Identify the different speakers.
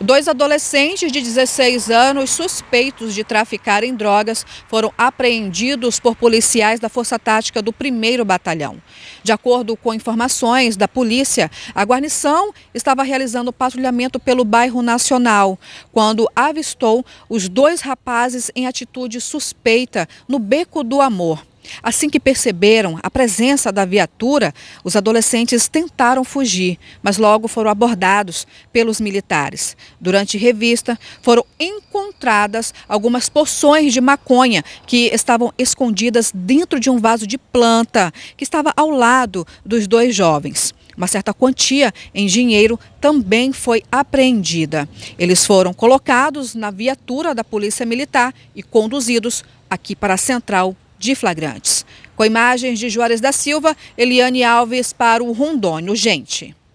Speaker 1: Dois adolescentes de 16 anos suspeitos de traficar em drogas foram apreendidos por policiais da Força Tática do 1 Batalhão. De acordo com informações da polícia, a guarnição estava realizando patrulhamento pelo bairro Nacional, quando avistou os dois rapazes em atitude suspeita no Beco do Amor. Assim que perceberam a presença da viatura, os adolescentes tentaram fugir, mas logo foram abordados pelos militares. Durante revista, foram encontradas algumas porções de maconha que estavam escondidas dentro de um vaso de planta que estava ao lado dos dois jovens. Uma certa quantia em dinheiro também foi apreendida. Eles foram colocados na viatura da Polícia Militar e conduzidos aqui para a Central de flagrantes. Com imagens de Juarez da Silva, Eliane Alves para o Rondônio Gente.